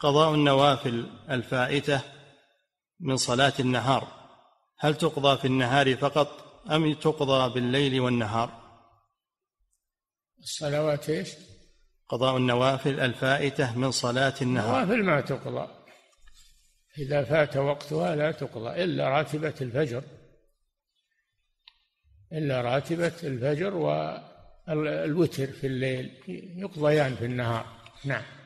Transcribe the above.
قضاء النوافل الفائته من صلاه النهار هل تقضى في النهار فقط ام تقضى بالليل والنهار الصلوات ايش قضاء النوافل الفائته من صلاه النهار النوافل ما تقضى اذا فات وقتها لا تقضى الا راتبه الفجر الا راتبه الفجر والوتر في الليل يقضيان في النهار نعم